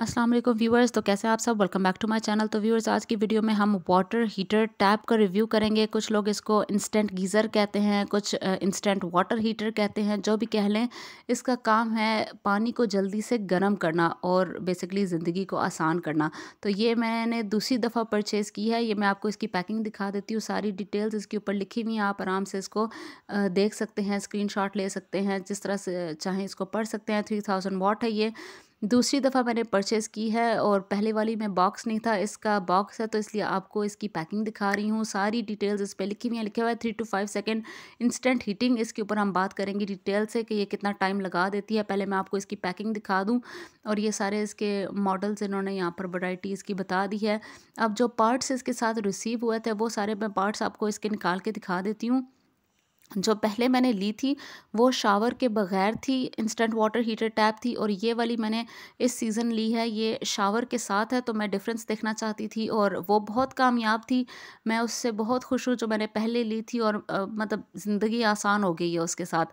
अस्सलाम वालेकुम व्यूअर्स तो कैसे आप सब welcome back to my channel तो व्यूअर्स आज की वीडियो में हम वाटर हीटर टैप का रिव्यू करेंगे कुछ लोग इसको इंस्टेंट गीज़र कहते हैं कुछ इंस्टेंट वाटर हीटर कहते हैं जो भी कह लें इसका काम है पानी को जल्दी से गर्म करना और बेसिकली ज़िंदगी को आसान करना तो ये मैंने दूसरी दफ़ा परचेज़ की है ये मैं आपको इसकी पैकिंग दिखा देती हूँ सारी डिटेल्स इसके ऊपर लिखी हुई हैं आप आराम से इसको देख सकते हैं स्क्रीन ले सकते हैं जिस तरह से चाहें इसको पढ़ सकते हैं थ्री थाउजेंड वाट है ये दूसरी दफ़ा मैंने परचेज़ की है और पहले वाली में बॉक्स नहीं था इसका बॉक्स है तो इसलिए आपको इसकी पैकिंग दिखा रही हूँ सारी डिटेल्स इस पर लिखी हुई हैं लिखे हुआ है three two five second instant heating इसके ऊपर हम बात करेंगे डिटेल से कि ये कितना टाइम लगा देती है पहले मैं आपको इसकी पैकिंग दिखा दूँ और ये सारे इसके मॉडल्स इन्होंने यहाँ पर वराइटी इसकी बता दी है अब जो पार्ट्स इसके साथ रिसीव हुए थे वो सारे मैं पार्ट्स आपको इसके निकाल के दिखा देती हूँ जो पहले मैंने ली थी वो शावर के बग़ैर थी इंस्टेंट वाटर हीटर टैप थी और ये वाली मैंने इस सीज़न ली है ये शावर के साथ है तो मैं डिफरेंस देखना चाहती थी और वो बहुत कामयाब थी मैं उससे बहुत खुश हूँ जो मैंने पहले ली थी और आ, मतलब ज़िंदगी आसान हो गई है उसके साथ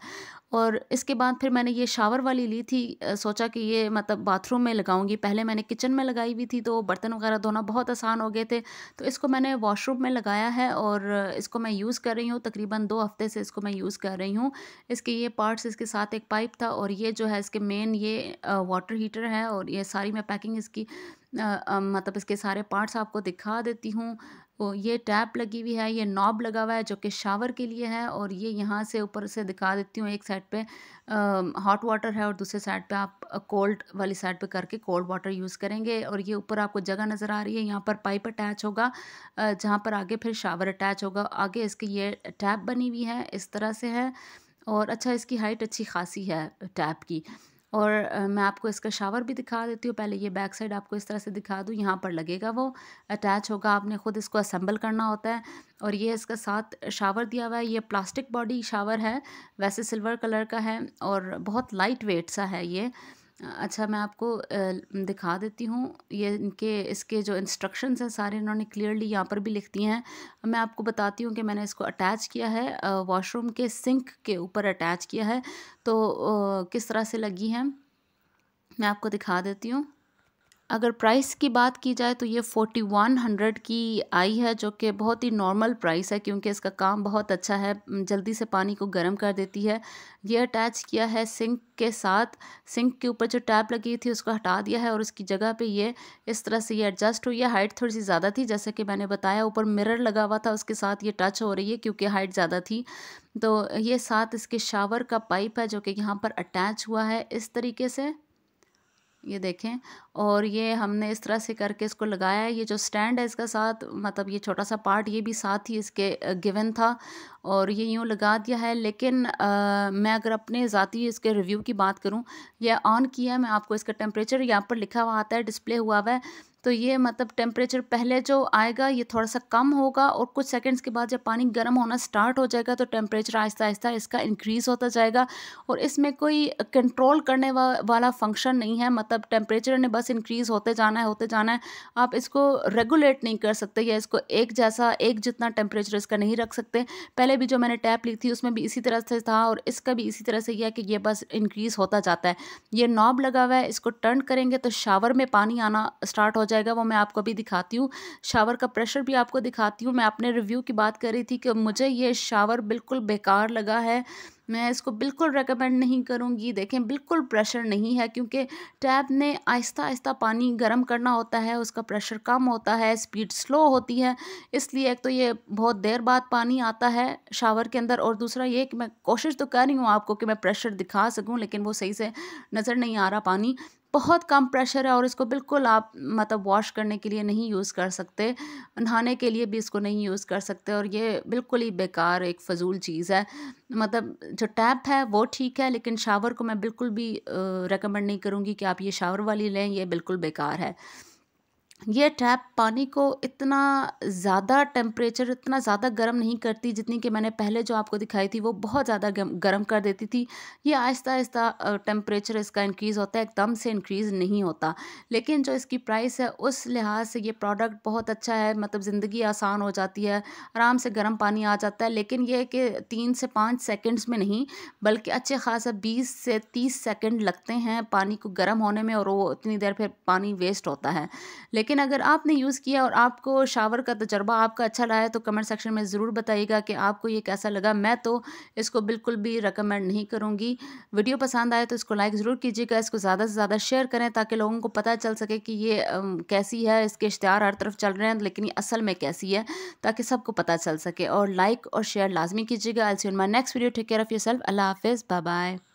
और इसके बाद फिर मैंने ये शावर वाली ली थी सोचा कि ये मतलब बाथरूम में लगाऊंगी पहले मैंने किचन में लगाई हुई थी तो बर्तन वगैरह धोना बहुत आसान हो गए थे तो इसको मैंने वॉशरूम में लगाया है और इसको मैं यूज़ कर रही हूँ तकरीबन दो हफ्ते से इसको मैं यूज़ कर रही हूँ इसके ये पार्ट्स इसके साथ एक पाइप था और ये जो है इसके मेन ये वाटर हीटर है और ये सारी मैं पैकिंग इसकी मतलब इसके सारे पार्ट्स आपको दिखा देती हूँ ये टैप लगी हुई है ये नॉब लगा हुआ है जो कि शावर के लिए है और ये यहाँ से ऊपर से दिखा देती हूँ एक साइड पे हॉट वाटर है और दूसरे साइड पे आप कोल्ड वाली साइड पे करके कोल्ड वाटर यूज़ करेंगे और ये ऊपर आपको जगह नज़र आ रही है यहाँ पर पाइप अटैच होगा जहाँ पर आगे फिर शावर अटैच होगा आगे इसकी ये टैप बनी हुई है इस तरह से है और अच्छा इसकी हाइट अच्छी खासी है टैप की और मैं आपको इसका शावर भी दिखा देती हूँ पहले ये बैक साइड आपको इस तरह से दिखा दूँ यहाँ पर लगेगा वो अटैच होगा आपने ख़ुद इसको असम्बल करना होता है और ये इसका साथ शावर दिया हुआ है ये प्लास्टिक बॉडी शावर है वैसे सिल्वर कलर का है और बहुत लाइट वेट सा है ये अच्छा मैं आपको दिखा देती हूँ ये इनके इसके जो इंस्ट्रक्शंस हैं सारे इन्होंने क्लियरली यहाँ पर भी लिख दिए हैं मैं आपको बताती हूँ कि मैंने इसको अटैच किया है वॉशरूम के सिंक के ऊपर अटैच किया है तो किस तरह से लगी हैं मैं आपको दिखा देती हूँ अगर प्राइस की बात की जाए तो ये फोर्टी वन हंड्रेड की आई है जो कि बहुत ही नॉर्मल प्राइस है क्योंकि इसका काम बहुत अच्छा है जल्दी से पानी को गर्म कर देती है ये अटैच किया है सिंक के साथ सिंक के ऊपर जो टैप लगी थी उसको हटा दिया है और उसकी जगह पे ये इस तरह से ये एडजस्ट हुई है हाइट थोड़ी सी ज़्यादा थी जैसे कि मैंने बताया ऊपर मिरर लगा हुआ था उसके साथ ये टच हो रही है क्योंकि हाइट ज़्यादा थी तो ये साथ इसके शावर का पाइप है जो कि यहाँ पर अटैच हुआ है इस तरीके से ये देखें और ये हमने इस तरह से करके इसको लगाया है ये जो स्टैंड है इसका साथ मतलब ये छोटा सा पार्ट ये भी साथ ही इसके गिवन था और ये यूँ लगा दिया है लेकिन आ, मैं अगर अपने ज़ाती इसके रिव्यू की बात करूँ यह ऑन किया है मैं आपको इसका टेम्परेचर यहाँ पर लिखा हुआ आता है डिस्प्ले हुआ हुआ है तो ये मतलब टेम्परेचर पहले जो आएगा ये थोड़ा सा कम होगा और कुछ सेकंड्स के बाद जब पानी गर्म होना स्टार्ट हो जाएगा तो टेम्परेचर आहिस्ता आहिस्ता इसका इंक्रीज़ होता जाएगा और इसमें कोई कंट्रोल करने वा, वाला फंक्शन नहीं है मतलब टेम्परेचर ने बस इंक्रीज़ होते जाना है होते जाना है आप इसको रेगुलेट नहीं कर सकते या इसको एक जैसा एक जितना टेम्परेचर इसका नहीं रख सकते पहले पहले भी जो मैंने टैप ली थी उसमें भी इसी तरह से था और इसका भी इसी तरह से यह कि यह बस इंक्रीज़ होता जाता है ये नॉब लगा हुआ है इसको टर्न करेंगे तो शावर में पानी आना स्टार्ट हो जाएगा वो मैं आपको अभी दिखाती हूँ शावर का प्रेशर भी आपको दिखाती हूँ मैं अपने रिव्यू की बात कर रही थी कि मुझे ये शावर बिल्कुल बेकार लगा है मैं इसको बिल्कुल रेकमेंड नहीं करूँगी देखें बिल्कुल प्रेशर नहीं है क्योंकि टैब ने आहिस्ता आहिस्ता पानी गर्म करना होता है उसका प्रेशर कम होता है स्पीड स्लो होती है इसलिए एक तो ये बहुत देर बाद पानी आता है शावर के अंदर और दूसरा ये कि मैं कोशिश तो कर रही हूँ आपको कि मैं प्रेशर दिखा सकूँ लेकिन वो सही से नज़र नहीं आ रहा पानी बहुत कम प्रेशर है और इसको बिल्कुल आप मतलब वॉश करने के लिए नहीं यूज़ कर सकते नहाने के लिए भी इसको नहीं यूज़ कर सकते और ये बिल्कुल ही बेकार एक फ़जूल चीज़ है मतलब जो टैप है वो ठीक है लेकिन शावर को मैं बिल्कुल भी रिकमेंड नहीं करूँगी कि आप ये शावर वाली लें ये बिल्कुल बेकार है ये टैप पानी को इतना ज़्यादा टेम्परेचर इतना ज़्यादा गर्म नहीं करती जितनी कि मैंने पहले जो आपको दिखाई थी वो बहुत ज़्यादा गर्म कर देती थी ये आहिस्ता आहिस्ता टेम्परेचर इसका इंक्रीज़ होता है एकदम से इंक्रीज़ नहीं होता लेकिन जो इसकी प्राइस है उस लिहाज से ये प्रोडक्ट बहुत अच्छा है मतलब ज़िंदगी आसान हो जाती है आराम से गर्म पानी आ जाता है लेकिन ये कि तीन से पाँच सेकेंड्स में नहीं बल्कि अच्छे खासा बीस से तीस सेकेंड लगते हैं पानी को गर्म होने में और वो उतनी देर फिर पानी वेस्ट होता है लेकिन लेकिन अगर आपने यूज़ किया और आपको शावर का तजर्बा आपका अच्छा रहा है तो कमेंट सेक्शन में ज़रूर बताइएगा कि आपको ये कैसा लगा मैं तो इसको बिल्कुल भी रिकमेंड नहीं करूँगी वीडियो पसंद आए तो इसको लाइक ज़रूर कीजिएगा इसको ज़्यादा से ज़्यादा शेयर करें ताकि लोगों को पता चल सके कि ये कैसी है इसके इश्तहार हर तरफ चल रहे हैं लेकिन ये असल में कैसी है ताकि सबको पता चल सके और लाइक और शेयर लाजमी कीजिएगा एल सी my next video take care of yourself अल्लाह हाफिज़ बाय